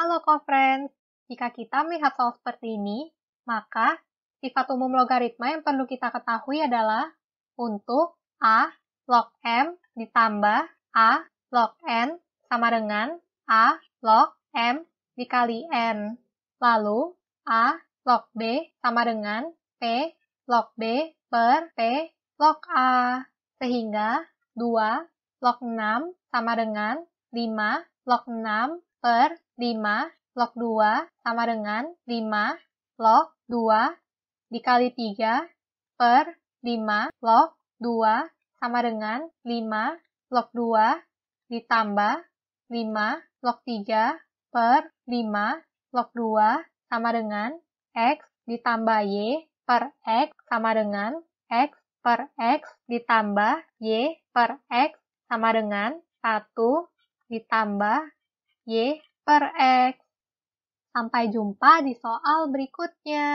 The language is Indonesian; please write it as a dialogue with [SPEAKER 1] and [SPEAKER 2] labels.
[SPEAKER 1] Halo co-friends, jika kita melihat soal seperti ini, maka sifat umum logaritma yang perlu kita ketahui adalah untuk A log M ditambah A log N sama dengan A log M dikali N. Lalu A log B sama dengan P log B per P log A. Sehingga 2 log 6 sama dengan 5 log 6 per 5 log 2 sama dengan 5 log 2 dikali 3 per 5 log 2 sama dengan 5 log 2 ditambah 5 log 3 per 5 log 2 sama dengan X ditambah Y per X sama dengan X per X ditambah Y per X sama dengan 1 ditambah Y per X. Sampai jumpa di soal berikutnya.